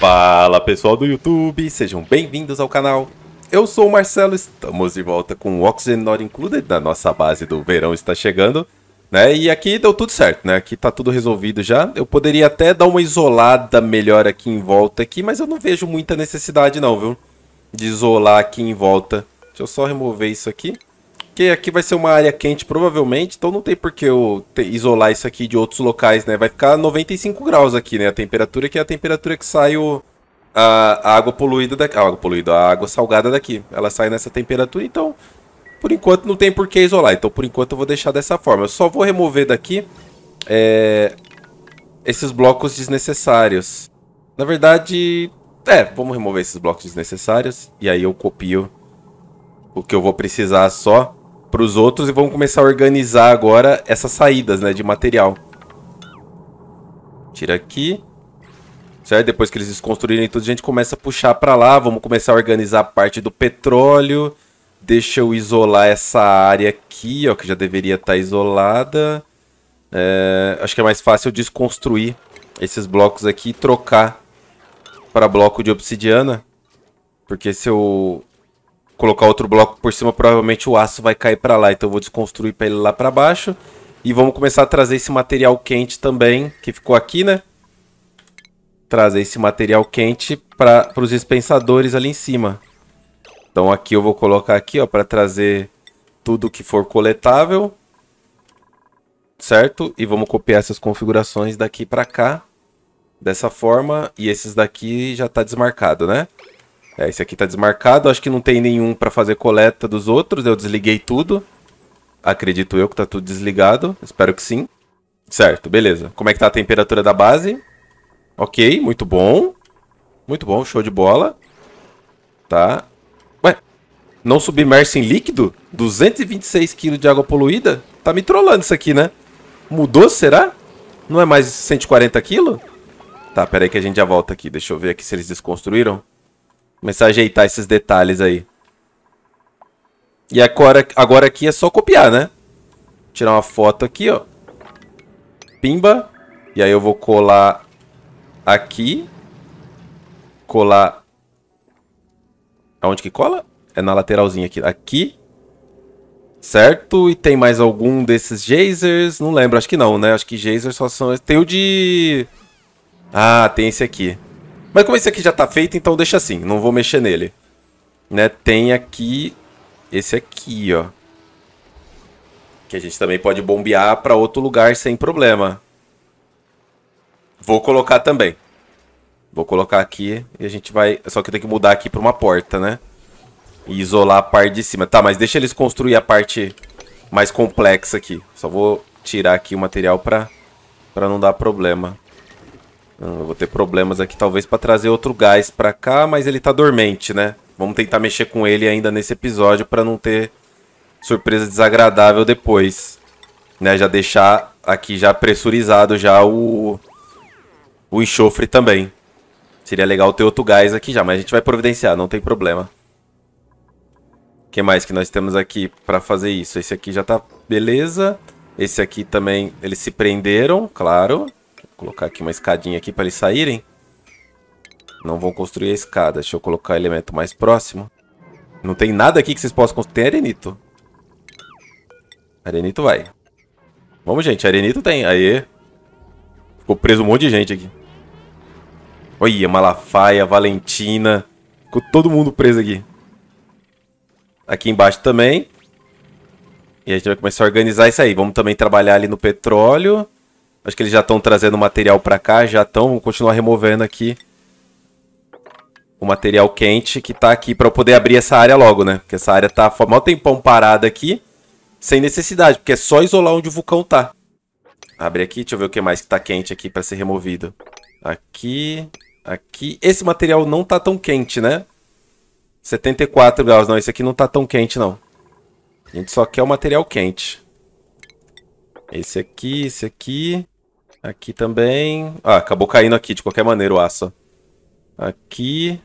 Fala pessoal do YouTube, sejam bem-vindos ao canal. Eu sou o Marcelo, estamos de volta com o Oxygen Not Included da nossa base do verão está chegando. Né? E aqui deu tudo certo, né? Aqui tá tudo resolvido já. Eu poderia até dar uma isolada melhor aqui em volta aqui, mas eu não vejo muita necessidade não, viu? De isolar aqui em volta. Deixa eu só remover isso aqui porque aqui vai ser uma área quente provavelmente, então não tem por que eu isolar isso aqui de outros locais, né? Vai ficar 95 graus aqui, né? A temperatura que é a temperatura que sai o, a, a água poluída daqui. A água poluída, a água salgada daqui. Ela sai nessa temperatura, então por enquanto não tem por que isolar. Então por enquanto eu vou deixar dessa forma. Eu só vou remover daqui é, esses blocos desnecessários. Na verdade, é, vamos remover esses blocos desnecessários. E aí eu copio o que eu vou precisar só para os outros e vamos começar a organizar agora essas saídas, né, de material. Tira aqui. Certo? Depois que eles desconstruírem tudo, a gente começa a puxar para lá. Vamos começar a organizar a parte do petróleo. Deixa eu isolar essa área aqui, ó, que já deveria estar tá isolada. É, acho que é mais fácil desconstruir esses blocos aqui e trocar para bloco de obsidiana. Porque se eu colocar outro bloco por cima, provavelmente o aço vai cair para lá. Então eu vou desconstruir para ele lá para baixo. E vamos começar a trazer esse material quente também, que ficou aqui, né? Trazer esse material quente para os dispensadores ali em cima. Então aqui eu vou colocar aqui, ó, para trazer tudo que for coletável. Certo? E vamos copiar essas configurações daqui para cá. Dessa forma. E esses daqui já está desmarcado, né? É, esse aqui tá desmarcado, acho que não tem nenhum para fazer coleta dos outros, eu desliguei tudo. Acredito eu que tá tudo desligado, espero que sim. Certo, beleza. Como é que tá a temperatura da base? Ok, muito bom. Muito bom, show de bola. Tá. Ué, não submerso em líquido? 226 kg de água poluída? Tá me trollando isso aqui, né? Mudou, será? Não é mais 140 kg? Tá, peraí aí que a gente já volta aqui. Deixa eu ver aqui se eles desconstruíram. Começar a ajeitar esses detalhes aí. E agora, agora aqui é só copiar, né? Tirar uma foto aqui, ó. Pimba. E aí eu vou colar aqui. Colar... Aonde que cola? É na lateralzinha aqui. Aqui. Certo? E tem mais algum desses geysers? Não lembro, acho que não, né? Acho que geysers só são... Tem o de... Ah, tem esse aqui. Mas como esse aqui já está feito, então deixa assim, não vou mexer nele. Né? Tem aqui esse aqui, ó. Que a gente também pode bombear para outro lugar sem problema. Vou colocar também. Vou colocar aqui e a gente vai... Só que tem que mudar aqui para uma porta, né? E isolar a parte de cima. Tá, mas deixa eles construir a parte mais complexa aqui. Só vou tirar aqui o material para pra não dar problema eu ah, vou ter problemas aqui talvez para trazer outro gás para cá, mas ele tá dormente, né? Vamos tentar mexer com ele ainda nesse episódio para não ter surpresa desagradável depois, né? Já deixar aqui já pressurizado já o o enxofre também. Seria legal ter outro gás aqui já, mas a gente vai providenciar, não tem problema. O que mais que nós temos aqui para fazer isso? Esse aqui já tá beleza. Esse aqui também, eles se prenderam, claro. Colocar aqui uma escadinha aqui para eles saírem. Não vão construir a escada. Deixa eu colocar o elemento mais próximo. Não tem nada aqui que vocês possam construir. Tem arenito. Arenito vai. Vamos, gente. Arenito tem. Aê. Ficou preso um monte de gente aqui. Olha, Malafaia, Valentina. Ficou todo mundo preso aqui. Aqui embaixo também. E a gente vai começar a organizar isso aí. Vamos também trabalhar ali no petróleo. Acho que eles já estão trazendo material para cá, já estão, Vamos continuar removendo aqui o material quente que tá aqui para eu poder abrir essa área logo, né? Porque essa área tá mal tempão parada aqui, sem necessidade, porque é só isolar onde o vulcão tá. Abre aqui, deixa eu ver o que mais que tá quente aqui para ser removido. Aqui, aqui. Esse material não tá tão quente, né? 74 graus. Não, esse aqui não tá tão quente, não. A gente só quer o material quente. Esse aqui, esse aqui. Aqui também. Ah, acabou caindo aqui de qualquer maneira o aça. Aqui.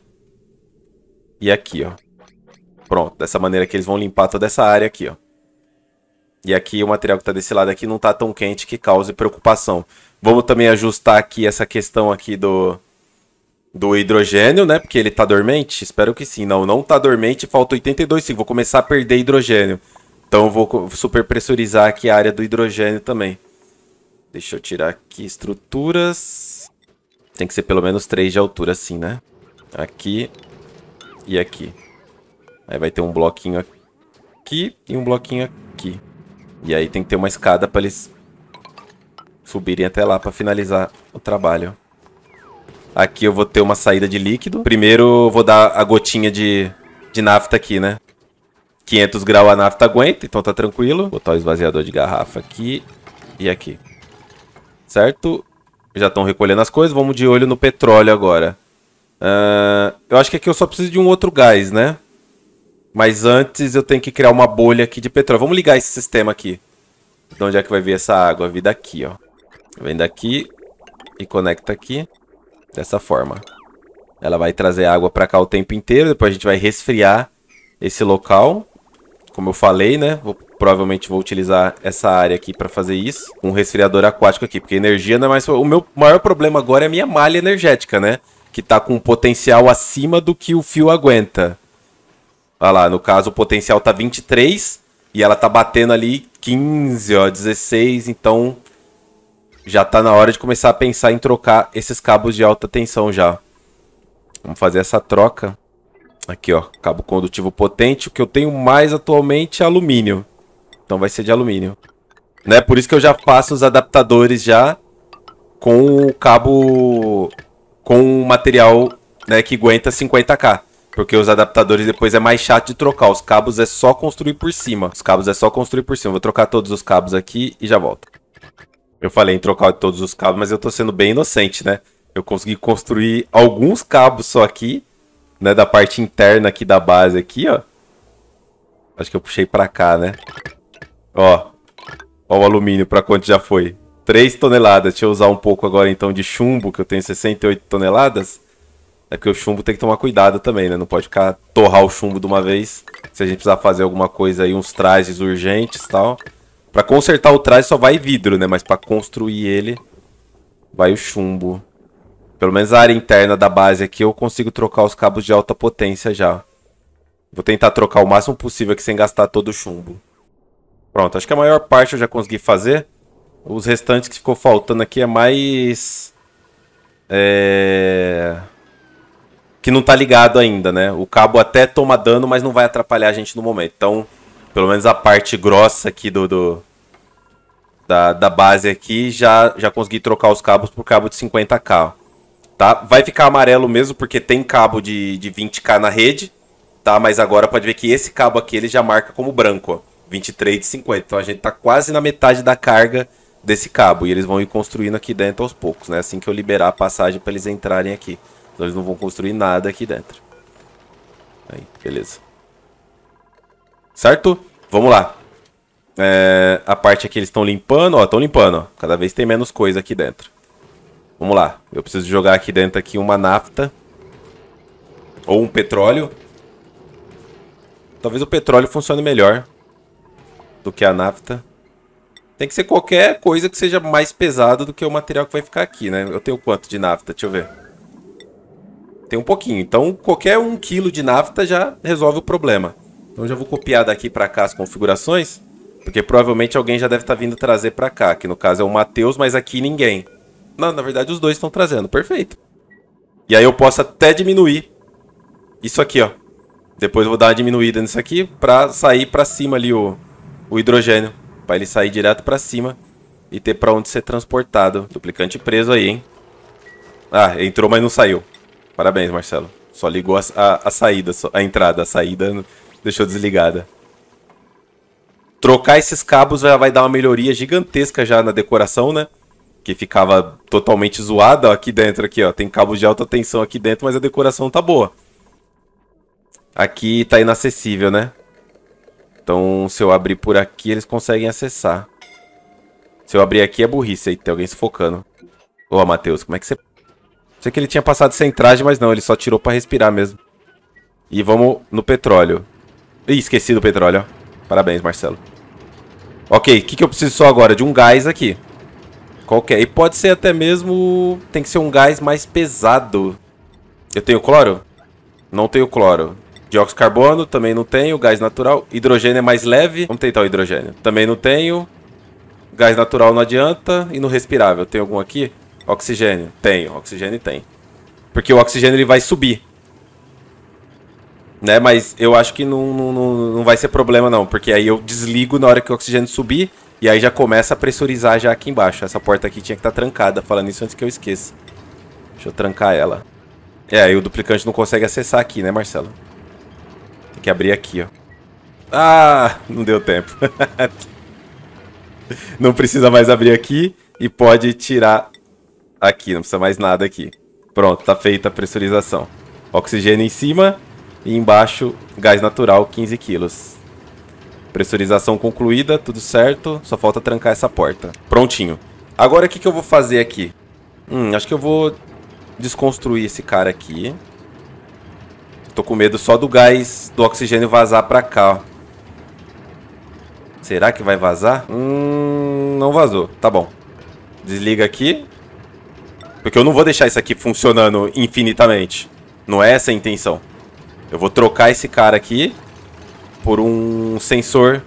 E aqui, ó. Pronto, dessa maneira que eles vão limpar toda essa área aqui, ó. E aqui o material que está desse lado aqui não está tão quente que cause preocupação. Vamos também ajustar aqui essa questão aqui do, do hidrogênio, né? Porque ele está dormente? Espero que sim. Não, não está dormente. Falta 82, sim. Vou começar a perder hidrogênio. Então vou super pressurizar aqui a área do hidrogênio também. Deixa eu tirar aqui estruturas. Tem que ser pelo menos três de altura assim, né? Aqui e aqui. Aí vai ter um bloquinho aqui e um bloquinho aqui. E aí tem que ter uma escada para eles subirem até lá para finalizar o trabalho. Aqui eu vou ter uma saída de líquido. Primeiro eu vou dar a gotinha de, de nafta aqui, né? 500 graus a nafta aguenta, então tá tranquilo. Vou botar o esvaziador de garrafa aqui e aqui certo? Já estão recolhendo as coisas, vamos de olho no petróleo agora. Uh, eu acho que aqui eu só preciso de um outro gás, né? Mas antes eu tenho que criar uma bolha aqui de petróleo. Vamos ligar esse sistema aqui. De onde é que vai vir essa água? Vem daqui, ó. Vem daqui e conecta aqui. Dessa forma. Ela vai trazer água para cá o tempo inteiro. Depois a gente vai resfriar esse local. Como eu falei, né? Vou provavelmente vou utilizar essa área aqui para fazer isso. Um resfriador aquático aqui, porque energia não é mais... O meu maior problema agora é a minha malha energética, né? Que tá com um potencial acima do que o fio aguenta. Olha lá, no caso o potencial tá 23 e ela tá batendo ali 15, ó, 16, então já tá na hora de começar a pensar em trocar esses cabos de alta tensão já. Vamos fazer essa troca. Aqui, ó, cabo condutivo potente. O que eu tenho mais atualmente é alumínio. Então vai ser de alumínio. Né? Por isso que eu já faço os adaptadores já com o cabo... Com o material né, que aguenta 50k. Porque os adaptadores depois é mais chato de trocar. Os cabos é só construir por cima. Os cabos é só construir por cima. Vou trocar todos os cabos aqui e já volto. Eu falei em trocar todos os cabos, mas eu tô sendo bem inocente, né? Eu consegui construir alguns cabos só aqui, né? Da parte interna aqui da base aqui, ó. Acho que eu puxei pra cá, né? Ó. Ó o alumínio pra quanto já foi. 3 toneladas. Deixa eu usar um pouco agora então de chumbo, que eu tenho 68 toneladas. É que o chumbo tem que tomar cuidado também, né? Não pode ficar torrar o chumbo de uma vez. Se a gente precisar fazer alguma coisa aí, uns trajes urgentes e tal. Pra consertar o traje só vai vidro, né? Mas pra construir ele, vai o chumbo. Pelo menos a área interna da base aqui eu consigo trocar os cabos de alta potência já. Vou tentar trocar o máximo possível aqui sem gastar todo o chumbo. Pronto, acho que a maior parte eu já consegui fazer. Os restantes que ficou faltando aqui é mais... É... Que não tá ligado ainda, né? O cabo até toma dano, mas não vai atrapalhar a gente no momento. Então, pelo menos a parte grossa aqui do... do... Da, da base aqui, já, já consegui trocar os cabos por cabo de 50k, tá? Vai ficar amarelo mesmo, porque tem cabo de, de 20k na rede, tá? Mas agora pode ver que esse cabo aqui, ele já marca como branco, ó. 50. Então a gente tá quase na metade da carga desse cabo. E eles vão ir construindo aqui dentro aos poucos, né? Assim que eu liberar a passagem para eles entrarem aqui. Então eles não vão construir nada aqui dentro. Aí, beleza. Certo? Vamos lá. É, a parte aqui eles estão limpando, ó, estão limpando, ó. Cada vez tem menos coisa aqui dentro. Vamos lá. Eu preciso jogar aqui dentro aqui uma nafta. Ou um petróleo. Talvez o petróleo funcione melhor do que a nafta. Tem que ser qualquer coisa que seja mais pesada do que o material que vai ficar aqui, né? Eu tenho quanto de nafta? Deixa eu ver. Tem um pouquinho. Então, qualquer um quilo de nafta já resolve o problema. Então, já vou copiar daqui para cá as configurações. Porque provavelmente alguém já deve estar tá vindo trazer para cá. Que no caso é o Matheus, mas aqui ninguém. Não, na verdade os dois estão trazendo. Perfeito. E aí eu posso até diminuir isso aqui, ó. Depois eu vou dar uma diminuída nisso aqui para sair para cima ali o o hidrogênio, para ele sair direto para cima e ter para onde ser transportado. Duplicante preso aí, hein? Ah, entrou, mas não saiu. Parabéns, Marcelo. Só ligou a, a, a saída, a entrada, a saída deixou desligada. Trocar esses cabos já vai dar uma melhoria gigantesca já na decoração, né? Que ficava totalmente zoada aqui dentro, aqui, ó. Tem cabos de alta tensão aqui dentro, mas a decoração tá boa. Aqui tá inacessível, né? Então, se eu abrir por aqui, eles conseguem acessar. Se eu abrir aqui, é burrice. Aí tem alguém sufocando. Ô, Matheus, como é que você... Sei que ele tinha passado sem traje, mas não. Ele só tirou pra respirar mesmo. E vamos no petróleo. Ih, esqueci do petróleo, Parabéns, Marcelo. Ok, o que, que eu preciso só agora? De um gás aqui. Qualquer. E pode ser até mesmo... Tem que ser um gás mais pesado. Eu tenho cloro? Não tenho cloro. Dióxido de carbono, também não tenho. Gás natural. Hidrogênio é mais leve. Vamos tentar o hidrogênio. Também não tenho. Gás natural não adianta. E no respirável, tem algum aqui? Oxigênio. Tenho. Oxigênio tem. Porque o oxigênio ele vai subir. Né? Mas eu acho que não, não, não vai ser problema não. Porque aí eu desligo na hora que o oxigênio subir. E aí já começa a pressurizar já aqui embaixo. Essa porta aqui tinha que estar tá trancada. Falando isso antes que eu esqueça. Deixa eu trancar ela. É, aí o duplicante não consegue acessar aqui, né, Marcelo? que abrir aqui, ó. Ah, não deu tempo. não precisa mais abrir aqui e pode tirar aqui, não precisa mais nada aqui. Pronto, tá feita a pressurização. Oxigênio em cima e embaixo gás natural 15 quilos. Pressurização concluída, tudo certo, só falta trancar essa porta. Prontinho. Agora o que, que eu vou fazer aqui? Hum, acho que eu vou desconstruir esse cara aqui. Tô com medo só do gás, do oxigênio vazar pra cá, ó. Será que vai vazar? Hum, não vazou. Tá bom. Desliga aqui. Porque eu não vou deixar isso aqui funcionando infinitamente. Não é essa a intenção. Eu vou trocar esse cara aqui por um sensor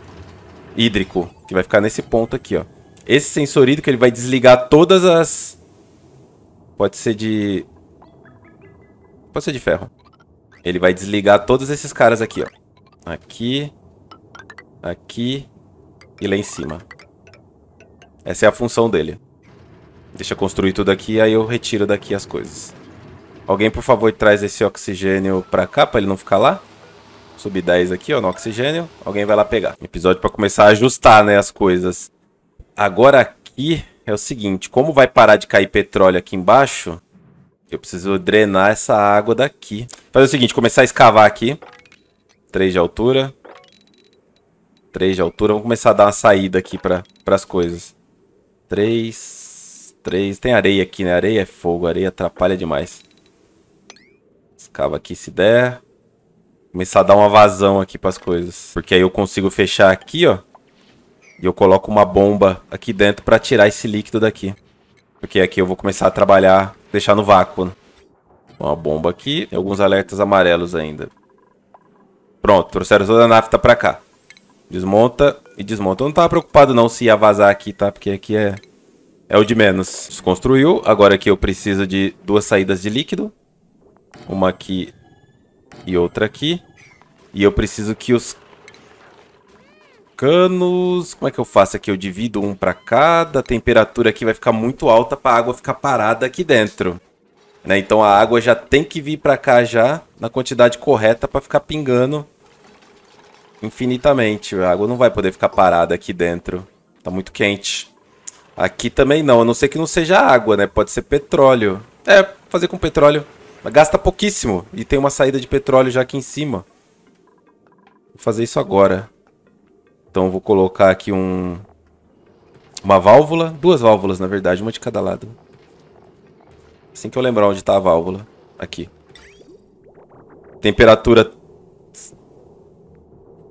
hídrico. Que vai ficar nesse ponto aqui, ó. Esse sensor hídrico ele vai desligar todas as... Pode ser de... Pode ser de ferro. Ele vai desligar todos esses caras aqui, ó. Aqui, aqui e lá em cima. Essa é a função dele. Deixa eu construir tudo aqui, aí eu retiro daqui as coisas. Alguém, por favor, traz esse oxigênio pra cá, pra ele não ficar lá. Sub 10 aqui, ó, no oxigênio. Alguém vai lá pegar. Episódio pra começar a ajustar, né, as coisas. Agora aqui é o seguinte, como vai parar de cair petróleo aqui embaixo, eu preciso drenar essa água daqui. Fazer o seguinte, começar a escavar aqui. 3 de altura. 3 de altura. Vamos começar a dar uma saída aqui para as coisas. 3... 3... Tem areia aqui, né? Areia é fogo. Areia atrapalha demais. Escava aqui se der. Começar a dar uma vazão aqui para as coisas. Porque aí eu consigo fechar aqui, ó. E eu coloco uma bomba aqui dentro para tirar esse líquido daqui. Porque aqui eu vou começar a trabalhar, deixar no vácuo. Né? Uma bomba aqui, alguns alertas amarelos ainda. Pronto, trouxeram toda a nafta pra cá. Desmonta e desmonta. Eu não tava preocupado não se ia vazar aqui, tá? Porque aqui é, é o de menos. Desconstruiu. Agora aqui eu preciso de duas saídas de líquido. Uma aqui e outra aqui. E eu preciso que os canos. Como é que eu faço aqui? Eu divido um para cada. A temperatura aqui vai ficar muito alta para a água ficar parada aqui dentro. Né? Então a água já tem que vir para cá já na quantidade correta para ficar pingando infinitamente. A água não vai poder ficar parada aqui dentro. Tá muito quente. Aqui também não, a não ser que não seja água, né? Pode ser petróleo. É, fazer com petróleo. Mas gasta pouquíssimo. E tem uma saída de petróleo já aqui em cima. Vou fazer isso agora. Então vou colocar aqui um uma válvula, duas válvulas na verdade, uma de cada lado. Assim que eu lembrar onde está a válvula, aqui. Temperatura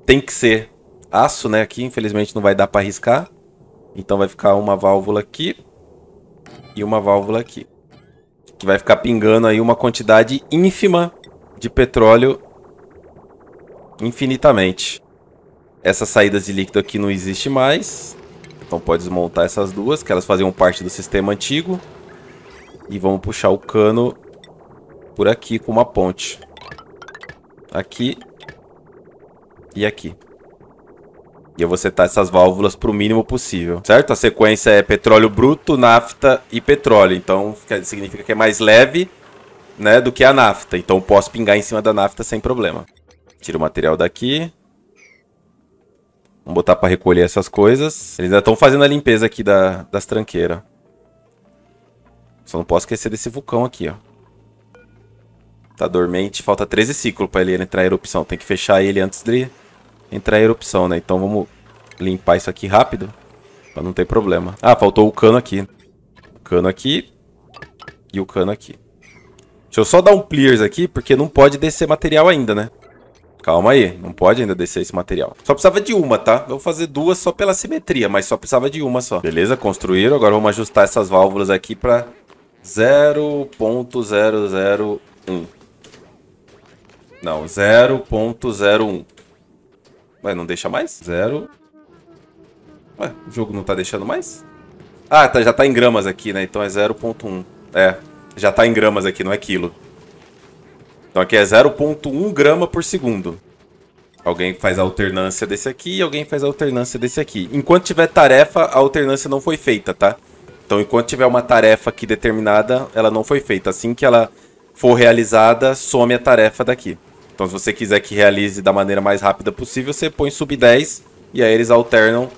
tem que ser aço, né, aqui, infelizmente não vai dar para riscar. Então vai ficar uma válvula aqui e uma válvula aqui. Que vai ficar pingando aí uma quantidade ínfima de petróleo infinitamente. Essas saídas de líquido aqui não existe mais. Então pode desmontar essas duas, que elas faziam parte do sistema antigo. E vamos puxar o cano por aqui com uma ponte. Aqui e aqui. E eu vou setar essas válvulas para o mínimo possível, certo? A sequência é petróleo bruto, nafta e petróleo. Então significa que é mais leve né, do que a nafta. Então posso pingar em cima da nafta sem problema. Tiro o material daqui. Vamos botar pra recolher essas coisas. Eles ainda estão fazendo a limpeza aqui da, das tranqueiras. Só não posso esquecer desse vulcão aqui, ó. Tá dormente. Falta 13 ciclos pra ele entrar em erupção. Tem que fechar ele antes de entrar em erupção, né? Então vamos limpar isso aqui rápido. Pra não ter problema. Ah, faltou o cano aqui. O cano aqui. E o cano aqui. Deixa eu só dar um clears aqui, porque não pode descer material ainda, né? Calma aí, não pode ainda descer esse material. Só precisava de uma, tá? Vou fazer duas só pela simetria, mas só precisava de uma só. Beleza, construíram. Agora vamos ajustar essas válvulas aqui pra 0.001. Não, 0.01. Ué, não deixa mais? Zero. Ué, o jogo não tá deixando mais? Ah, tá, já tá em gramas aqui, né? Então é 0.1. É, já tá em gramas aqui, não é quilo. Então aqui é 0.1 grama por segundo. Alguém faz a alternância desse aqui e alguém faz a alternância desse aqui. Enquanto tiver tarefa, a alternância não foi feita, tá? Então enquanto tiver uma tarefa aqui determinada, ela não foi feita. Assim que ela for realizada, some a tarefa daqui. Então se você quiser que realize da maneira mais rápida possível, você põe sub 10 e aí eles alternam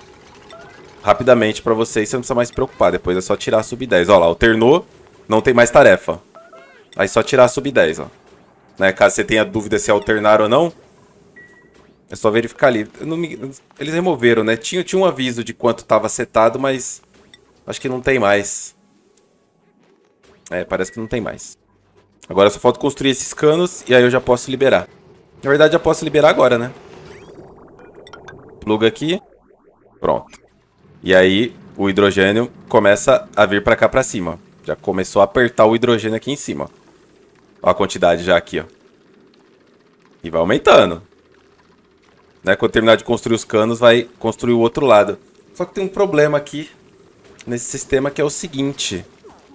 rapidamente para você e você não precisa mais se preocupar. Depois é só tirar sub 10. Olha, lá, alternou, não tem mais tarefa. Aí só tirar sub 10, ó. Né? Caso você tenha dúvida se alternar ou não. É só verificar ali. Me... Eles removeram, né? Tinha, tinha um aviso de quanto estava setado, mas... Acho que não tem mais. É, parece que não tem mais. Agora só falta construir esses canos e aí eu já posso liberar. Na verdade, já posso liberar agora, né? Pluga aqui. Pronto. E aí, o hidrogênio começa a vir para cá para cima. Já começou a apertar o hidrogênio aqui em cima. Olha a quantidade já aqui, ó. E vai aumentando. Né? Quando terminar de construir os canos, vai construir o outro lado. Só que tem um problema aqui nesse sistema que é o seguinte.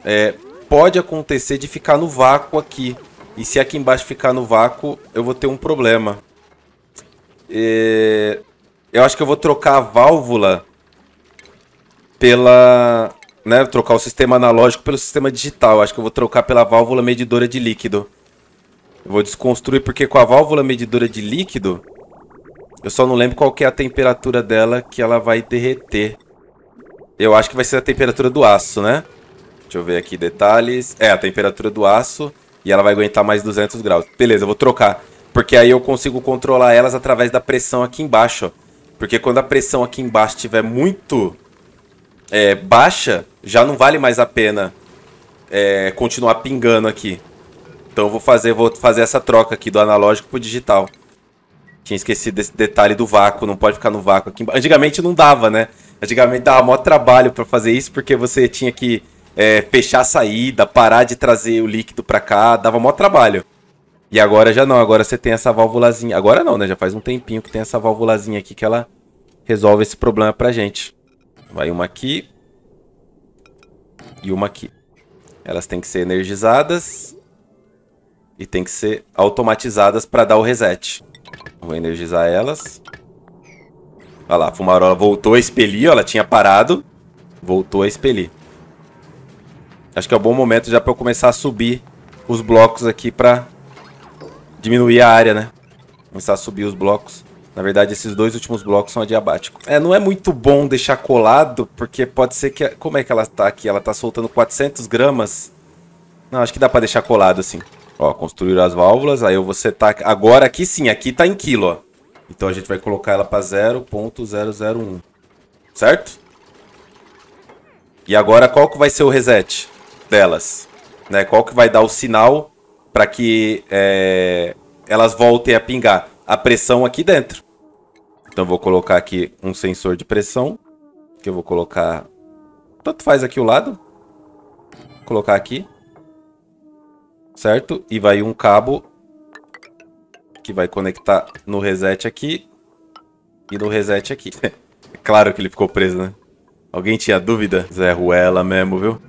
É, pode acontecer de ficar no vácuo aqui. E se aqui embaixo ficar no vácuo, eu vou ter um problema. É, eu acho que eu vou trocar a válvula pela né, trocar o sistema analógico pelo sistema digital. Acho que eu vou trocar pela válvula medidora de líquido. Eu vou desconstruir porque com a válvula medidora de líquido, eu só não lembro qual é a temperatura dela que ela vai derreter. Eu acho que vai ser a temperatura do aço, né? Deixa eu ver aqui detalhes. É, a temperatura do aço e ela vai aguentar mais 200 graus. Beleza, eu vou trocar. Porque aí eu consigo controlar elas através da pressão aqui embaixo. Ó. Porque quando a pressão aqui embaixo estiver muito é, baixa, já não vale mais a pena é, continuar pingando aqui. Então vou fazer, vou fazer essa troca aqui do analógico pro digital. Tinha esquecido desse detalhe do vácuo, não pode ficar no vácuo aqui. Antigamente não dava, né? Antigamente dava maior trabalho para fazer isso, porque você tinha que é, fechar a saída, parar de trazer o líquido para cá, dava maior trabalho. E agora já não, agora você tem essa válvulazinha. Agora não, né? Já faz um tempinho que tem essa válvulazinha aqui que ela resolve esse problema pra gente. Vai uma aqui, e uma aqui. Elas têm que ser energizadas e têm que ser automatizadas para dar o reset. Vou energizar elas. Olha lá, a fumarola voltou a expelir, ó, ela tinha parado, voltou a expelir. Acho que é um bom momento já para eu começar a subir os blocos aqui para diminuir a área, né? Começar a subir os blocos. Na verdade, esses dois últimos blocos são adiabáticos. É, não é muito bom deixar colado, porque pode ser que... Como é que ela tá aqui? Ela tá soltando 400 gramas. Não, acho que dá pra deixar colado, assim. Ó, construir as válvulas, aí eu vou setar... Agora aqui sim, aqui tá em quilo, ó. Então a gente vai colocar ela pra 0.001. Certo? E agora qual que vai ser o reset delas? Né? Qual que vai dar o sinal para que é, elas voltem a pingar? A pressão aqui dentro. Então vou colocar aqui um sensor de pressão, que eu vou colocar... Tanto faz aqui o lado. Vou colocar aqui. Certo? E vai um cabo que vai conectar no reset aqui e no reset aqui. é claro que ele ficou preso, né? Alguém tinha dúvida? Zé Ruela mesmo, viu?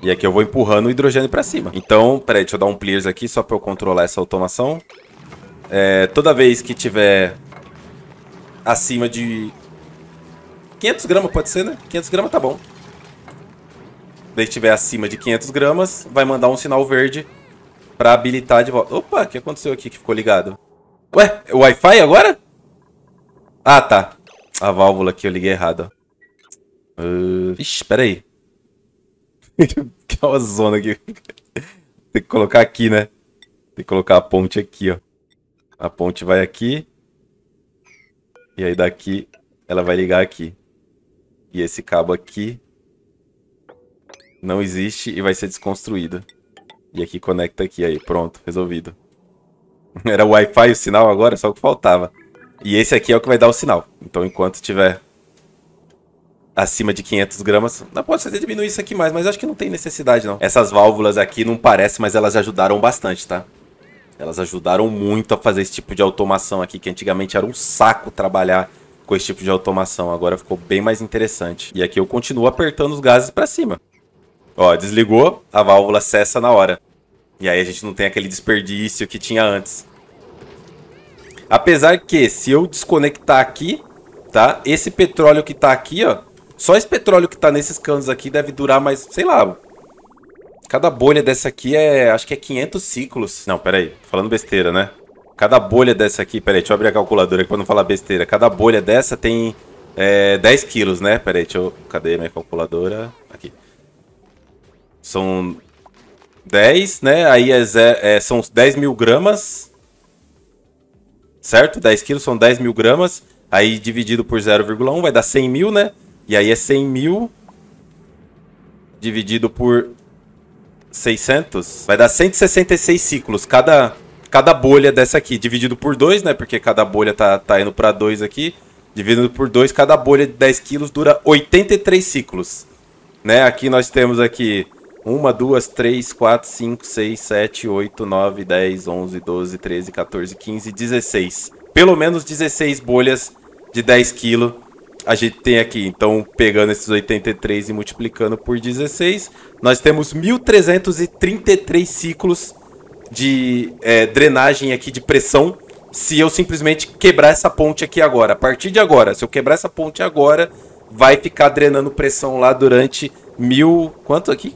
E aqui eu vou empurrando o hidrogênio para cima. Então, peraí, deixa eu dar um clears aqui só para eu controlar essa automação. É, toda vez que tiver acima de 500 gramas, pode ser, né? 500 gramas tá bom. Se estiver acima de 500 gramas, vai mandar um sinal verde para habilitar de volta. Opa, o que aconteceu aqui que ficou ligado? Ué, é Wi-Fi agora? Ah, tá. A válvula aqui eu liguei errado. Uh, ixi, peraí. que é uma zona aqui. Tem que colocar aqui, né? Tem que colocar a ponte aqui, ó. A ponte vai aqui. E aí daqui ela vai ligar aqui. E esse cabo aqui não existe e vai ser desconstruído. E aqui conecta aqui, aí pronto, resolvido. Era o Wi-Fi o sinal agora, só o que faltava. E esse aqui é o que vai dar o sinal. Então enquanto tiver acima de 500 gramas. Não, pode ser diminuir isso aqui mais, mas acho que não tem necessidade, não. Essas válvulas aqui não parece, mas elas ajudaram bastante, tá? Elas ajudaram muito a fazer esse tipo de automação aqui, que antigamente era um saco trabalhar com esse tipo de automação. Agora ficou bem mais interessante. E aqui eu continuo apertando os gases para cima. Ó, desligou, a válvula cessa na hora. E aí a gente não tem aquele desperdício que tinha antes. Apesar que, se eu desconectar aqui, tá? Esse petróleo que tá aqui, ó. Só esse petróleo que tá nesses canos aqui deve durar mais, sei lá, Cada bolha dessa aqui é... Acho que é 500 ciclos. Não, peraí. Tô falando besteira, né? Cada bolha dessa aqui... Peraí, deixa eu abrir a calculadora aqui pra não falar besteira. Cada bolha dessa tem é, 10 quilos, né? Peraí, deixa eu... Cadê minha calculadora? Aqui. São 10, né? Aí é, é, são 10 mil gramas. Certo? 10 quilos são 10 mil gramas. Aí dividido por 0,1 vai dar 100 mil, né? E aí é 100 mil dividido por 600, vai dar 166 ciclos cada, cada bolha dessa aqui, dividido por 2, né? Porque cada bolha tá, tá indo para 2 aqui. Dividido por 2, cada bolha de 10 quilos dura 83 ciclos. Né? Aqui nós temos aqui 1, 2, 3, 4, 5, 6, 7, 8, 9, 10, 11, 12, 13, 14, 15, 16. Pelo menos 16 bolhas de 10 quilos a gente tem aqui, então, pegando esses 83 e multiplicando por 16, nós temos 1.333 ciclos de é, drenagem aqui de pressão se eu simplesmente quebrar essa ponte aqui agora. A partir de agora, se eu quebrar essa ponte agora, vai ficar drenando pressão lá durante mil... Quanto aqui?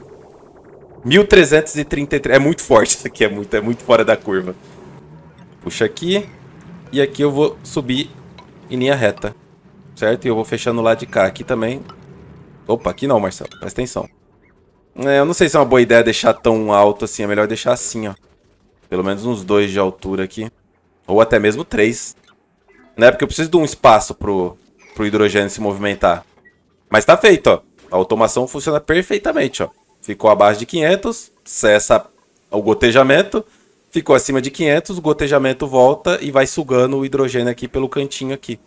1.333. É muito forte isso aqui, é muito, é muito fora da curva. Puxa aqui. E aqui eu vou subir em linha reta certo? E eu vou fechando lá de cá. Aqui também. Opa, aqui não, Marcelo. Presta atenção. É, eu não sei se é uma boa ideia deixar tão alto assim. É melhor deixar assim, ó. Pelo menos uns dois de altura aqui. Ou até mesmo três. Né? Porque eu preciso de um espaço pro, pro hidrogênio se movimentar. Mas tá feito, ó. A automação funciona perfeitamente, ó. Ficou abaixo de 500, cessa o gotejamento. Ficou acima de 500, o gotejamento volta e vai sugando o hidrogênio aqui pelo cantinho aqui.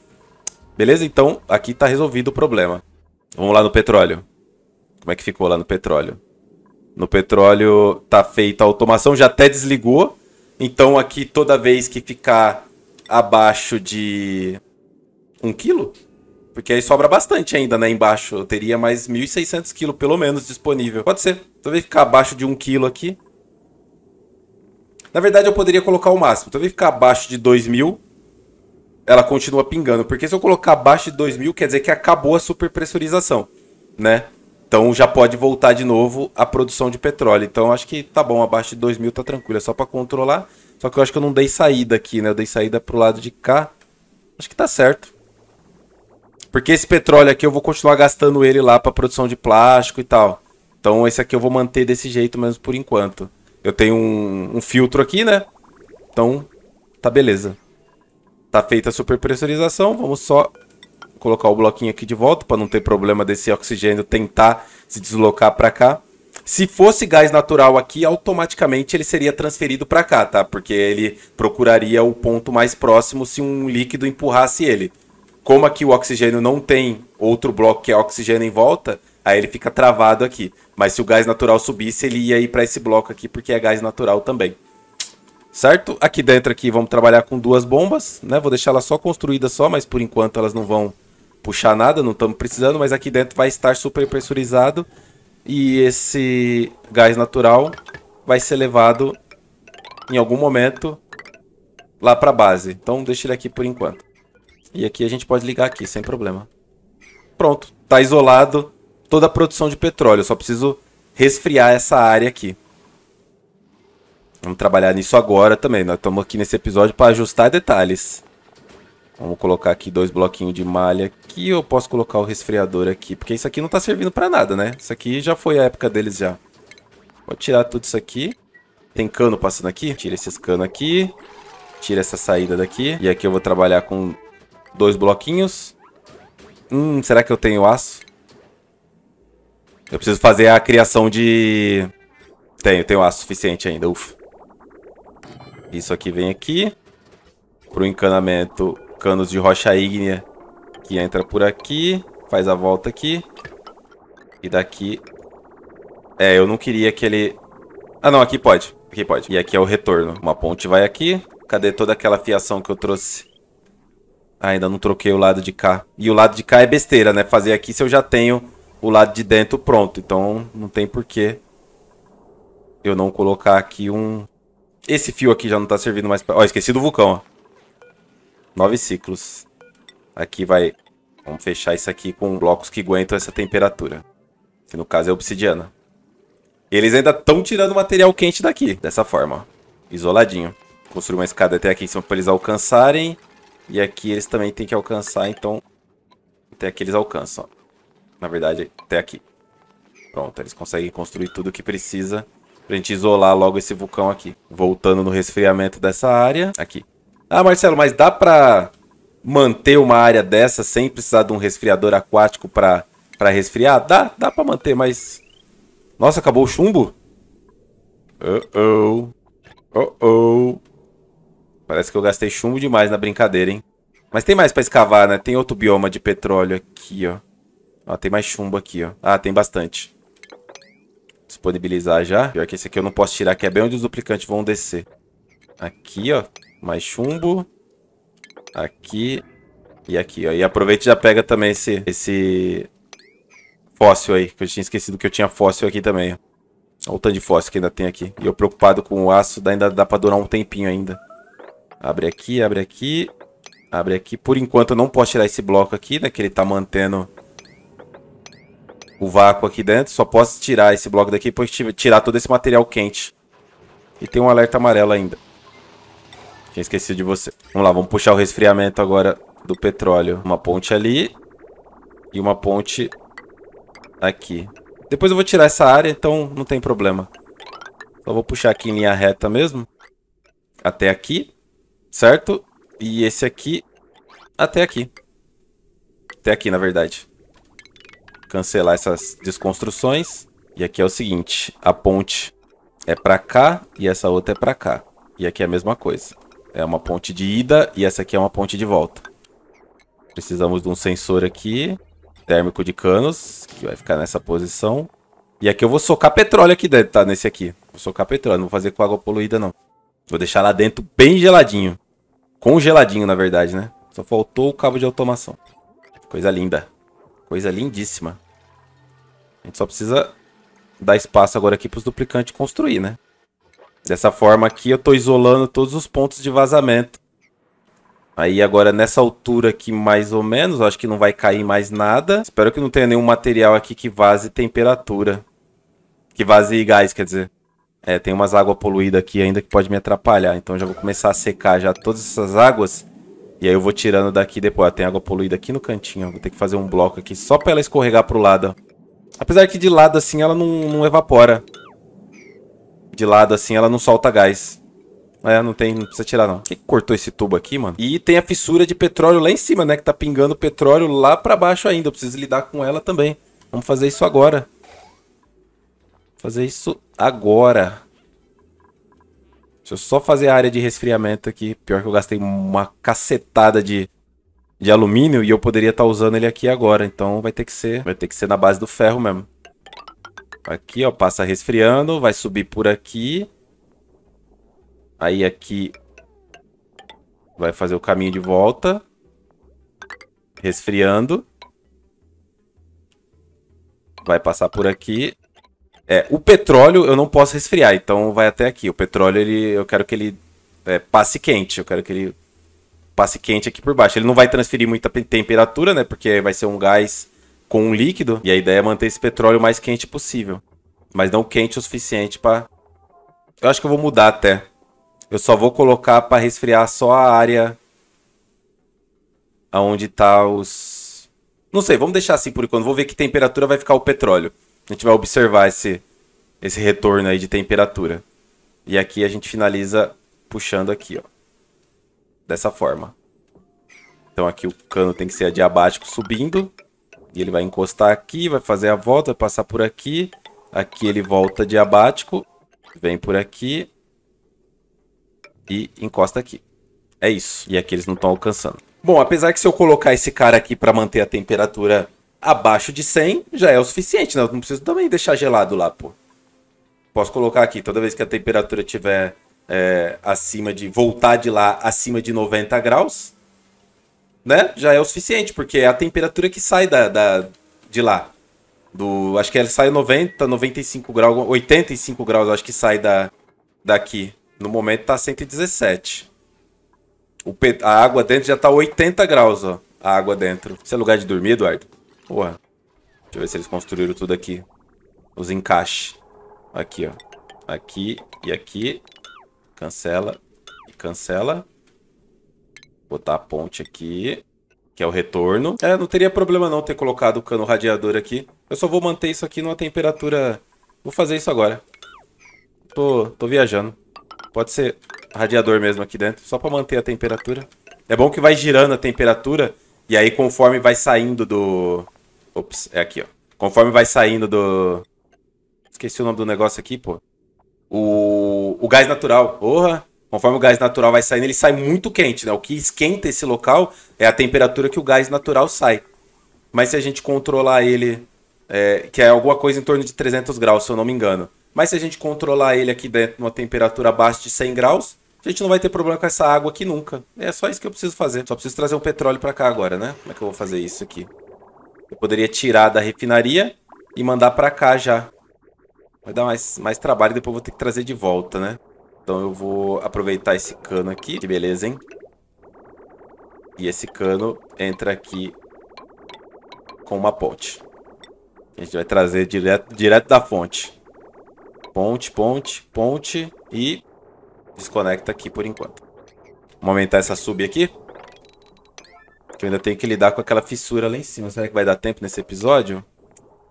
Beleza? Então, aqui está resolvido o problema. Vamos lá no petróleo. Como é que ficou lá no petróleo? No petróleo está feita a automação, já até desligou. Então, aqui toda vez que ficar abaixo de 1 quilo, porque aí sobra bastante ainda, né? Embaixo. Eu teria mais 1.600 kg pelo menos disponível. Pode ser. Talvez ficar abaixo de 1 kg aqui. Na verdade, eu poderia colocar o máximo. Talvez ficar abaixo de 2.000 ela continua pingando. Porque se eu colocar abaixo de 2000, mil, quer dizer que acabou a superpressurização, né? Então já pode voltar de novo a produção de petróleo. Então acho que tá bom, abaixo de 2000 mil tá tranquilo, é só para controlar. Só que eu acho que eu não dei saída aqui, né? Eu dei saída pro lado de cá. Acho que tá certo. Porque esse petróleo aqui eu vou continuar gastando ele lá para produção de plástico e tal. Então esse aqui eu vou manter desse jeito mesmo por enquanto. Eu tenho um, um filtro aqui, né? Então tá beleza. Tá feita a superpressurização, vamos só colocar o bloquinho aqui de volta para não ter problema desse oxigênio tentar se deslocar para cá. Se fosse gás natural aqui, automaticamente ele seria transferido para cá, tá? Porque ele procuraria o ponto mais próximo se um líquido empurrasse ele. Como aqui o oxigênio não tem outro bloco que é oxigênio em volta, aí ele fica travado aqui. Mas se o gás natural subisse, ele ia ir para esse bloco aqui porque é gás natural também certo? Aqui dentro aqui vamos trabalhar com duas bombas, né? Vou deixar ela só construídas só, mas por enquanto elas não vão puxar nada, não estamos precisando, mas aqui dentro vai estar super pressurizado e esse gás natural vai ser levado em algum momento lá para a base. Então deixa ele aqui por enquanto. E aqui a gente pode ligar aqui, sem problema. Pronto, está isolado toda a produção de petróleo, só preciso resfriar essa área aqui. Vamos trabalhar nisso agora também. Nós estamos aqui nesse episódio para ajustar detalhes. Vamos colocar aqui dois bloquinhos de malha aqui. Eu posso colocar o resfriador aqui, porque isso aqui não está servindo para nada, né? Isso aqui já foi a época deles já. Vou tirar tudo isso aqui. Tem cano passando aqui. Tira esses canos aqui. Tira essa saída daqui. E aqui eu vou trabalhar com dois bloquinhos. Hum, será que eu tenho aço? Eu preciso fazer a criação de... Tenho, tenho aço suficiente ainda, ufa. Isso aqui vem aqui. Pro encanamento, canos de rocha ígnea que entra por aqui. Faz a volta aqui. E daqui... É, eu não queria que ele... Ah, não, aqui pode. Aqui pode. E aqui é o retorno. Uma ponte vai aqui. Cadê toda aquela fiação que eu trouxe? Ah, ainda não troquei o lado de cá. E o lado de cá é besteira, né? Fazer aqui se eu já tenho o lado de dentro pronto. Então, não tem porquê eu não colocar aqui um, esse fio aqui já não tá servindo mais pra... Ó, esqueci do vulcão, ó. Nove ciclos. Aqui vai... Vamos fechar isso aqui com blocos que aguentam essa temperatura. Que no caso é obsidiana. Eles ainda estão tirando material quente daqui. Dessa forma, ó. Isoladinho. Construir uma escada até aqui em cima pra eles alcançarem. E aqui eles também têm que alcançar, então... Até aqui eles alcançam, ó. Na verdade, até aqui. Pronto, eles conseguem construir tudo o que precisa Pra gente isolar logo esse vulcão aqui. Voltando no resfriamento dessa área. Aqui. Ah, Marcelo, mas dá pra manter uma área dessa sem precisar de um resfriador aquático pra, pra resfriar? Dá, dá pra manter, mas... Nossa, acabou o chumbo? Uh-oh. Uh-oh. Parece que eu gastei chumbo demais na brincadeira, hein? Mas tem mais pra escavar, né? Tem outro bioma de petróleo aqui, ó. Ó, tem mais chumbo aqui, ó. Ah, tem bastante disponibilizar já. Pior que esse aqui eu não posso tirar, que é bem onde os duplicantes vão descer. Aqui, ó. Mais chumbo. Aqui. E aqui, ó. E aproveita e já pega também esse, esse fóssil aí. Que eu tinha esquecido que eu tinha fóssil aqui também, ó. Olha o tanto de fóssil que ainda tem aqui. E eu preocupado com o aço, ainda dá pra durar um tempinho ainda. Abre aqui, abre aqui. Abre aqui. Por enquanto eu não posso tirar esse bloco aqui, né? Que ele tá mantendo o vácuo aqui dentro. Só posso tirar esse bloco daqui depois tirar todo esse material quente. E tem um alerta amarelo ainda. Tinha esquecido de você. Vamos lá, vamos puxar o resfriamento agora do petróleo. Uma ponte ali e uma ponte aqui. Depois eu vou tirar essa área, então não tem problema. Só vou puxar aqui em linha reta mesmo. Até aqui, certo? E esse aqui até aqui. Até aqui, na verdade cancelar essas desconstruções. E aqui é o seguinte, a ponte é pra cá e essa outra é pra cá. E aqui é a mesma coisa. É uma ponte de ida e essa aqui é uma ponte de volta. Precisamos de um sensor aqui, térmico de canos, que vai ficar nessa posição. E aqui eu vou socar petróleo aqui dentro, tá? Nesse aqui. Vou socar petróleo, não vou fazer com água poluída, não. Vou deixar lá dentro bem geladinho. Congeladinho, na verdade, né? Só faltou o cabo de automação. Coisa linda. Coisa lindíssima. A gente só precisa dar espaço agora aqui para os duplicantes construir, né? Dessa forma aqui eu estou isolando todos os pontos de vazamento. Aí agora nessa altura aqui mais ou menos, acho que não vai cair mais nada. Espero que não tenha nenhum material aqui que vaze temperatura. Que vaze gás, quer dizer. É, tem umas águas poluídas aqui ainda que pode me atrapalhar. Então já vou começar a secar já todas essas águas e aí eu vou tirando daqui depois. Ó, ah, tem água poluída aqui no cantinho. Vou ter que fazer um bloco aqui só pra ela escorregar pro lado. Apesar que de lado assim ela não, não evapora. De lado assim ela não solta gás. É, não tem, não precisa tirar não. O que cortou esse tubo aqui, mano? E tem a fissura de petróleo lá em cima, né? Que tá pingando petróleo lá pra baixo ainda. Eu preciso lidar com ela também. Vamos fazer isso agora. Fazer isso agora. Deixa eu só fazer a área de resfriamento aqui. Pior que eu gastei uma cacetada de, de alumínio e eu poderia estar tá usando ele aqui agora. Então vai ter que ser, vai ter que ser na base do ferro mesmo. Aqui, ó, passa resfriando, vai subir por aqui. Aí aqui vai fazer o caminho de volta. Resfriando. Vai passar por aqui. É, o petróleo eu não posso resfriar, então vai até aqui. O petróleo, ele, eu quero que ele é, passe quente, eu quero que ele passe quente aqui por baixo. Ele não vai transferir muita temperatura, né? Porque vai ser um gás com um líquido. E a ideia é manter esse petróleo o mais quente possível. Mas não quente o suficiente para. Eu acho que eu vou mudar até. Eu só vou colocar para resfriar só a área aonde tá os. Não sei, vamos deixar assim por enquanto. Vou ver que temperatura vai ficar o petróleo a gente vai observar esse, esse retorno aí de temperatura. E aqui a gente finaliza puxando aqui, ó. Dessa forma. Então aqui o cano tem que ser adiabático subindo. E ele vai encostar aqui, vai fazer a volta, vai passar por aqui. Aqui ele volta adiabático. Vem por aqui. E encosta aqui. É isso. E aqui eles não estão alcançando. Bom, apesar que se eu colocar esse cara aqui para manter a temperatura abaixo de 100 já é o suficiente, né? Eu não preciso também deixar gelado lá, pô. Posso colocar aqui, toda vez que a temperatura tiver é, acima de. voltar de lá acima de 90 graus, né? Já é o suficiente, porque é a temperatura que sai da, da de lá. Do, acho que ela sai 90, 95 graus, 85 graus, acho que sai da, daqui. No momento tá 117. O, a água dentro já tá 80 graus, ó. A água dentro. Isso é lugar de dormir, Eduardo? Porra. Deixa eu ver se eles construíram tudo aqui. Os encaixes. Aqui, ó. Aqui e aqui. Cancela. E cancela. Botar a ponte aqui. Que é o retorno. É, não teria problema não ter colocado o cano radiador aqui. Eu só vou manter isso aqui numa temperatura... Vou fazer isso agora. Tô, tô viajando. Pode ser radiador mesmo aqui dentro. Só pra manter a temperatura. É bom que vai girando a temperatura. E aí conforme vai saindo do Ops, é aqui, ó. Conforme vai saindo do. Esqueci o nome do negócio aqui, pô. O, o gás natural. Porra! Conforme o gás natural vai saindo, ele sai muito quente, né? O que esquenta esse local é a temperatura que o gás natural sai. Mas se a gente controlar ele, é, que é alguma coisa em torno de 300 graus, se eu não me engano. Mas se a gente controlar ele aqui dentro, numa temperatura abaixo de 100 graus, a gente não vai ter problema com essa água aqui nunca. É só isso que eu preciso fazer. Só preciso trazer um petróleo para cá agora, né? Como é que eu vou fazer isso aqui? Eu poderia tirar da refinaria e mandar pra cá já. Vai dar mais, mais trabalho e depois vou ter que trazer de volta, né? Então eu vou aproveitar esse cano aqui. Que beleza, hein? E esse cano entra aqui com uma ponte. A gente vai trazer direto, direto da fonte. Ponte, ponte, ponte e desconecta aqui por enquanto. Vamos aumentar essa sub aqui. Que eu ainda tenho que lidar com aquela fissura lá em cima. Será que vai dar tempo nesse episódio?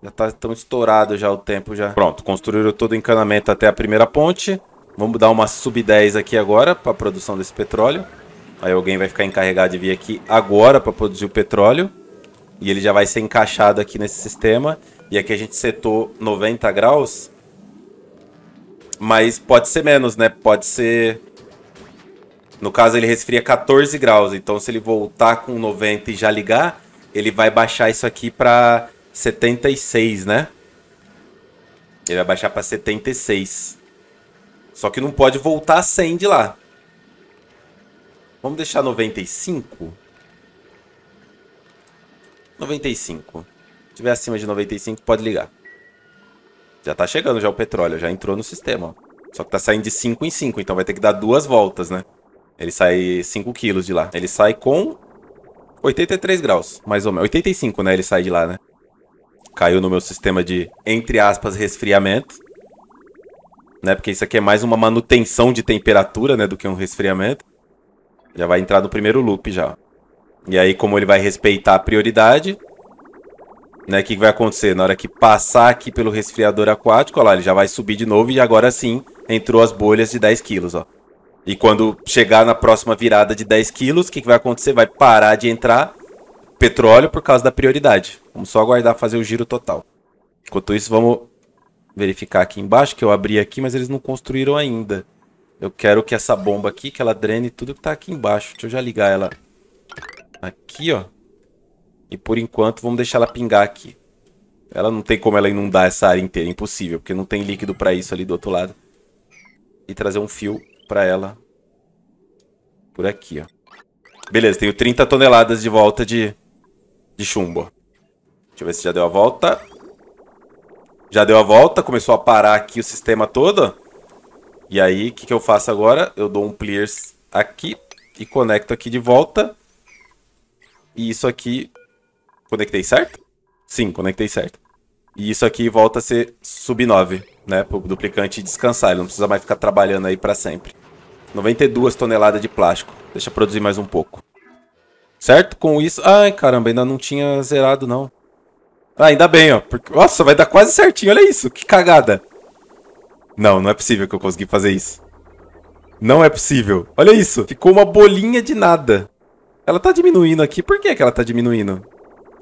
Já tá tão estourado já o tempo já. Pronto, construíram todo o encanamento até a primeira ponte. Vamos dar uma sub 10 aqui agora para a produção desse petróleo. Aí alguém vai ficar encarregado de vir aqui agora para produzir o petróleo. E ele já vai ser encaixado aqui nesse sistema. E aqui a gente setou 90 graus. Mas pode ser menos, né? Pode ser no caso, ele resfria 14 graus. Então, se ele voltar com 90 e já ligar, ele vai baixar isso aqui para 76, né? Ele vai baixar para 76. Só que não pode voltar a 100 de lá. Vamos deixar 95? 95. Se tiver acima de 95, pode ligar. Já tá chegando já o petróleo, já entrou no sistema. Ó. Só que tá saindo de 5 em 5, então vai ter que dar duas voltas, né? Ele sai 5 quilos de lá. Ele sai com 83 graus, mais ou menos. 85, né? Ele sai de lá, né? Caiu no meu sistema de, entre aspas, resfriamento. Né? Porque isso aqui é mais uma manutenção de temperatura, né? Do que um resfriamento. Já vai entrar no primeiro loop já. E aí, como ele vai respeitar a prioridade, né? O que vai acontecer? Na hora que passar aqui pelo resfriador aquático, olha lá, ele já vai subir de novo e agora sim entrou as bolhas de 10 quilos, ó. E quando chegar na próxima virada de 10 quilos, o que, que, vai acontecer? Vai parar de entrar petróleo por causa da prioridade. Vamos só aguardar fazer o giro total. Enquanto isso, vamos verificar aqui embaixo, que eu abri aqui, mas eles não construíram ainda. Eu quero que essa bomba aqui, que ela drene tudo que está aqui embaixo. Deixa eu já ligar ela aqui, ó. E por enquanto, vamos deixar ela pingar aqui. Ela não tem como ela inundar essa área inteira, impossível, porque não tem líquido para isso ali do outro lado. E trazer um fio pra ela. Por aqui, ó. Beleza, tenho 30 toneladas de volta de, de chumbo. Deixa eu ver se já deu a volta. Já deu a volta, começou a parar aqui o sistema todo. E aí, o que, que eu faço agora? Eu dou um clears aqui e conecto aqui de volta. E isso aqui... Conectei certo? Sim, conectei certo. E isso aqui volta a ser sub 9 né, pro duplicante descansar, ele não precisa mais ficar trabalhando aí para sempre. 92 toneladas de plástico. Deixa eu produzir mais um pouco. Certo? Com isso... Ai, caramba, ainda não tinha zerado, não. Ah, ainda bem, ó. Porque... Nossa, vai dar quase certinho. Olha isso, que cagada. Não, não é possível que eu consegui fazer isso. Não é possível. Olha isso, ficou uma bolinha de nada. Ela tá diminuindo aqui. Por que, que ela tá diminuindo?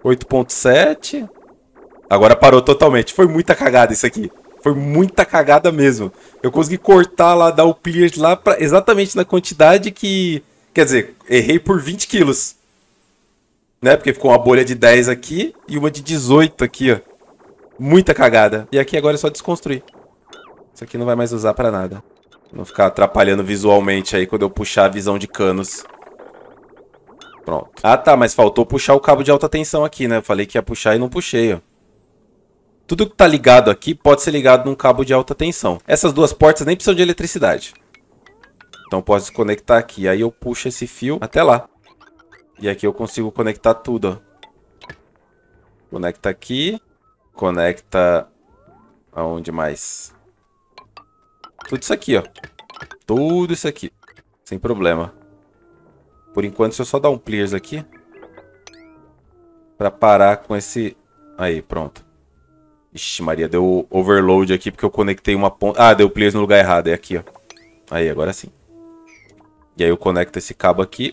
8.7. Agora parou totalmente. Foi muita cagada isso aqui. Foi muita cagada mesmo. Eu consegui cortar lá, dar o clear lá pra, exatamente na quantidade que. Quer dizer, errei por 20 quilos. Né? Porque ficou uma bolha de 10 aqui e uma de 18 aqui, ó. Muita cagada. E aqui agora é só desconstruir. Isso aqui não vai mais usar pra nada. Não ficar atrapalhando visualmente aí quando eu puxar a visão de canos. Pronto. Ah, tá, mas faltou puxar o cabo de alta tensão aqui, né? Eu falei que ia puxar e não puxei, ó. Tudo que está ligado aqui pode ser ligado num cabo de alta tensão. Essas duas portas nem precisam de eletricidade. Então posso desconectar aqui. Aí eu puxo esse fio até lá. E aqui eu consigo conectar tudo. Conecta aqui. Conecta... Aonde mais? Tudo isso aqui, ó. Tudo isso aqui. Sem problema. Por enquanto, deixa eu só dar um clears aqui. Pra parar com esse... Aí, pronto. Ixi, Maria, deu overload aqui porque eu conectei uma ponta. Ah, deu players no lugar errado. É aqui, ó. Aí, agora sim. E aí eu conecto esse cabo aqui.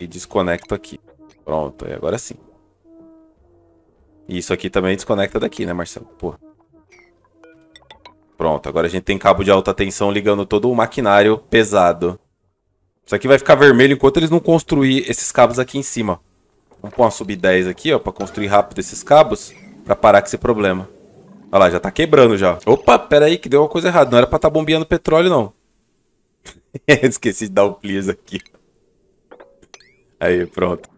E desconecto aqui. Pronto, aí agora sim. E isso aqui também desconecta daqui, né, Marcelo? Porra. Pronto, agora a gente tem cabo de alta tensão ligando todo o maquinário pesado. Isso aqui vai ficar vermelho enquanto eles não construírem esses cabos aqui em cima. Vamos pôr uma sub-10 aqui, ó, pra construir rápido esses cabos. Pra parar com esse problema. Olha lá, já tá quebrando já. Opa, pera aí que deu uma coisa errada. Não era pra estar tá bombeando petróleo, não. Esqueci de dar o please aqui. Aí, pronto.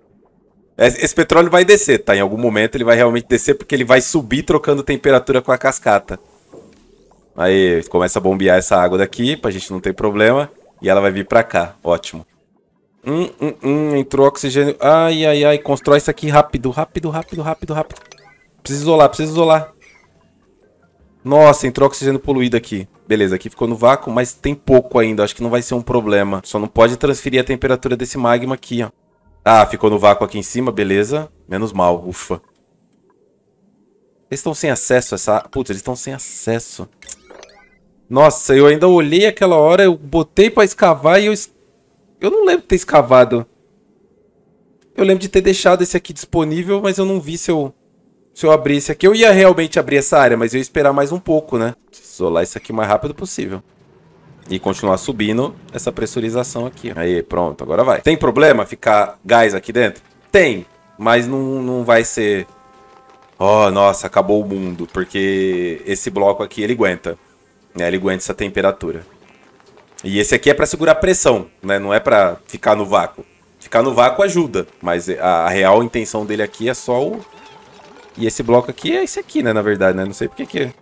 Esse petróleo vai descer, tá? Em algum momento ele vai realmente descer porque ele vai subir trocando temperatura com a cascata. Aí, começa a bombear essa água daqui pra gente não ter problema. E ela vai vir pra cá. Ótimo. Hum, hum, hum, entrou oxigênio. Ai, ai, ai, constrói isso aqui rápido, rápido, rápido, rápido, rápido. Precisa isolar, precisa isolar. Nossa, entrou oxigênio poluído aqui. Beleza, aqui ficou no vácuo, mas tem pouco ainda. Acho que não vai ser um problema. Só não pode transferir a temperatura desse magma aqui, ó. Ah, ficou no vácuo aqui em cima, beleza. Menos mal, ufa. Eles estão sem acesso a essa... Putz, eles estão sem acesso. Nossa, eu ainda olhei aquela hora, eu botei pra escavar e eu... Es... Eu não lembro de ter escavado. Eu lembro de ter deixado esse aqui disponível, mas eu não vi se eu se eu abrisse aqui, eu ia realmente abrir essa área, mas eu ia esperar mais um pouco, né? Isolar isso aqui o mais rápido possível. E continuar subindo essa pressurização aqui. Aí, pronto, agora vai. Tem problema ficar gás aqui dentro? Tem, mas não, não vai ser... Oh, nossa, acabou o mundo, porque esse bloco aqui, ele aguenta. Né? Ele aguenta essa temperatura. E esse aqui é para segurar a pressão, né? Não é para ficar no vácuo. Ficar no vácuo ajuda, mas a real intenção dele aqui é só o e esse bloco aqui é esse aqui, né, na verdade, né? Não sei porque que...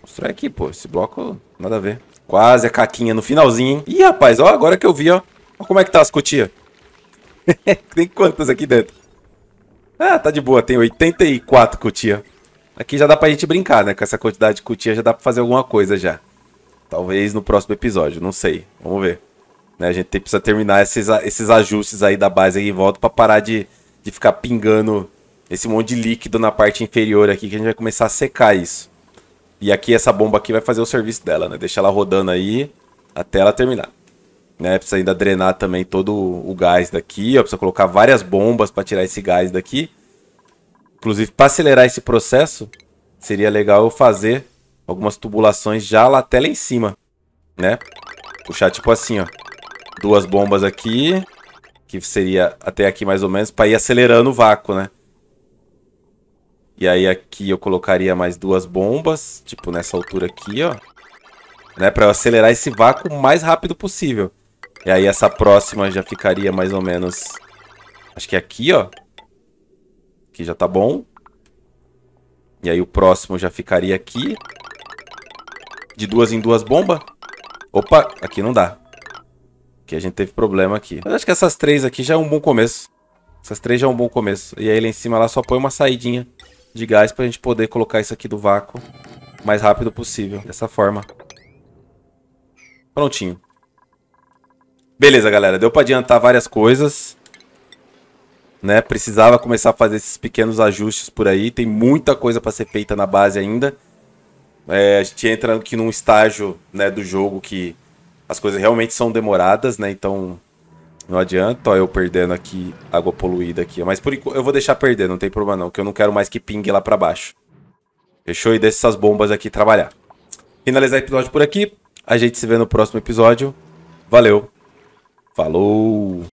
Mostrar aqui, pô. Esse bloco, nada a ver. Quase a caquinha no finalzinho, hein? Ih, rapaz, ó, agora que eu vi, ó. Olha como é que tá as cutias tem quantas aqui dentro? Ah, tá de boa. Tem 84 cutias. Aqui já dá pra gente brincar, né? Com essa quantidade de cutia já dá pra fazer alguma coisa já. Talvez no próximo episódio, não sei. Vamos ver. Né? A gente precisa terminar esses, esses ajustes aí da base aí em volta pra parar de, de ficar pingando esse monte de líquido na parte inferior aqui que a gente vai começar a secar isso. E aqui essa bomba aqui vai fazer o serviço dela, né? Deixar ela rodando aí até ela terminar. Né? Precisa ainda drenar também todo o gás daqui, ó. Precisa colocar várias bombas para tirar esse gás daqui. Inclusive, para acelerar esse processo, seria legal eu fazer algumas tubulações já lá até lá em cima, né? Puxar tipo assim, ó. Duas bombas aqui, que seria até aqui mais ou menos, para ir acelerando o vácuo, né? E aí aqui eu colocaria mais duas bombas, tipo nessa altura aqui, ó. Né, pra eu acelerar esse vácuo o mais rápido possível. E aí essa próxima já ficaria mais ou menos... Acho que é aqui, ó. Aqui já tá bom. E aí o próximo já ficaria aqui. De duas em duas bombas. Opa, aqui não dá. Aqui a gente teve problema aqui. Mas acho que essas três aqui já é um bom começo. Essas três já é um bom começo. E aí lá em cima ela só põe uma saidinha de gás para a gente poder colocar isso aqui do vácuo o mais rápido possível. Dessa forma. Prontinho. Beleza, galera. Deu para adiantar várias coisas. Né? Precisava começar a fazer esses pequenos ajustes por aí. Tem muita coisa para ser feita na base ainda. É, a gente entra aqui num estágio né, do jogo que as coisas realmente são demoradas, né? Então não adianta ó, eu perdendo aqui água poluída aqui. Mas por enquanto eu vou deixar perder, não tem problema não, que eu não quero mais que pingue lá pra baixo. Fechou? E deixa essas bombas aqui trabalhar. Finalizar o episódio por aqui. A gente se vê no próximo episódio. Valeu. Falou.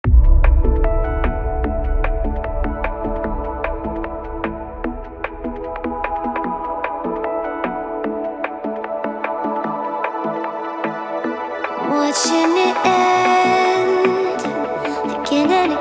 watching it